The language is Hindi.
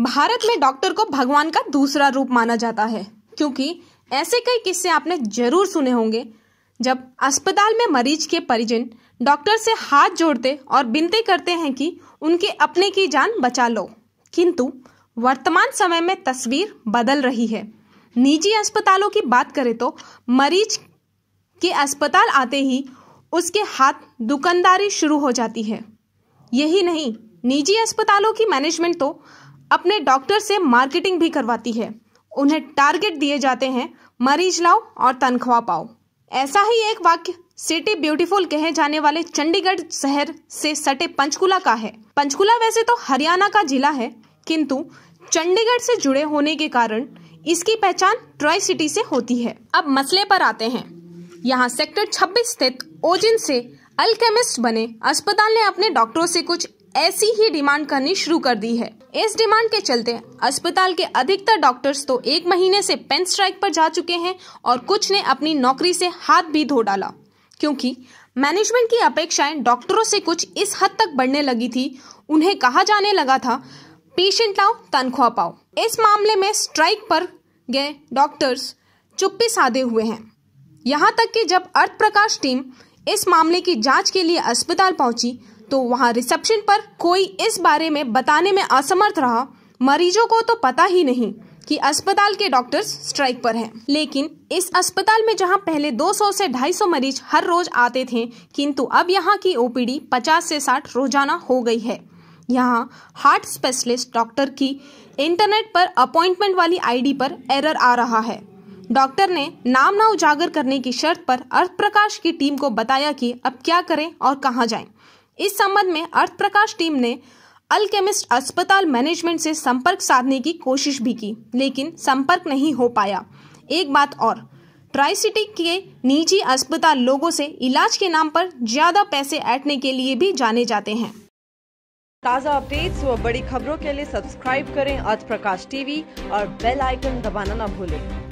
भारत में डॉक्टर को भगवान का दूसरा रूप माना जाता है क्योंकि ऐसे कई किस्से आपने जरूर सुने होंगे जब अस्पताल में मरीज के परिजन डॉक्टर से हाथ जोड़ते और विनती करते हैं कि उनके अपने की जान बचा लो किंतु वर्तमान समय में तस्वीर बदल रही है निजी अस्पतालों की बात करें तो मरीज के अस्पताल आते ही उसके हाथ दुकानदारी शुरू हो जाती है यही नहीं निजी अस्पतालों की मैनेजमेंट तो अपने डॉक्टर से मार्केटिंग भी करवाती है उन्हें टारगेट दिए जाते हैं मरीज लाओ और तनख्वाह पाओ ऐसा ही एक वाक्य सिटी ब्यूटीफुल कहे जाने वाले चंडीगढ़ शहर से सटे पंचकुला का है पंचकुला वैसे तो हरियाणा का जिला है किंतु चंडीगढ़ से जुड़े होने के कारण इसकी पहचान ट्राई सिटी से होती है अब मसले पर आते हैं यहाँ सेक्टर 26 स्थित ओजिन से अल्केमिस्ट बने अस्पताल ने अपने डॉक्टरों से कुछ ऐसी ही डिमांड करनी शुरू कर दी है इस डिमांड के चलते अस्पताल के अधिकतर डॉक्टर्स तो एक महीने से पेन स्ट्राइक पर जा चुके हैं और कुछ ने अपनी नौकरी से हाथ भी धो डाला क्योंकि मैनेजमेंट की अपेक्षाएं डॉक्टरों से कुछ इस हद तक बढ़ने लगी थी उन्हें कहा जाने लगा था पेशेंट लाओ तनख्वाह पाओ इस मामले में स्ट्राइक पर गए डॉक्टर्स चुप्पी साधे हुए हैं यहाँ तक कि जब अर्थ प्रकाश टीम इस मामले की जांच के लिए अस्पताल पहुंची तो वहां रिसेप्शन पर कोई इस बारे में बताने में असमर्थ रहा मरीजों को तो पता ही नहीं कि अस्पताल के डॉक्टर्स स्ट्राइक पर हैं लेकिन इस अस्पताल में जहां पहले 200 से 250 मरीज हर रोज आते थे किंतु अब यहां की ओपीडी 50 से 60 रोजाना हो गई है यहां हार्ट स्पेशलिस्ट डॉक्टर की इंटरनेट पर अपॉइंटमेंट वाली आईडी पर एरर आ रहा है डॉक्टर ने नाम ना उजागर करने की शर्त पर अर्थ प्रकाश की टीम को बताया कि अब क्या करें और कहाँ जाएं इस संबंध में अर्थ प्रकाश टीम ने अल्केमिस्ट अस्पताल मैनेजमेंट से संपर्क साधने की कोशिश भी की लेकिन संपर्क नहीं हो पाया एक बात और ट्राइसिटी के निजी अस्पताल लोगों से इलाज के नाम पर ज्यादा पैसे ऐटने के लिए भी जाने जाते हैं ताज़ा अपडेट्स व बड़ी खबरों के लिए सब्सक्राइब करें अर्थ प्रकाश टीवी और बेल आइकन दबाना न भूलें